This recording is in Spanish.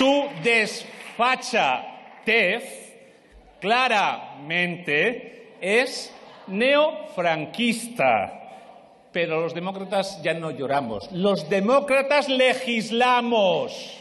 Su desfachatez claramente es neofranquista. Pero los demócratas ya no lloramos. Los demócratas legislamos.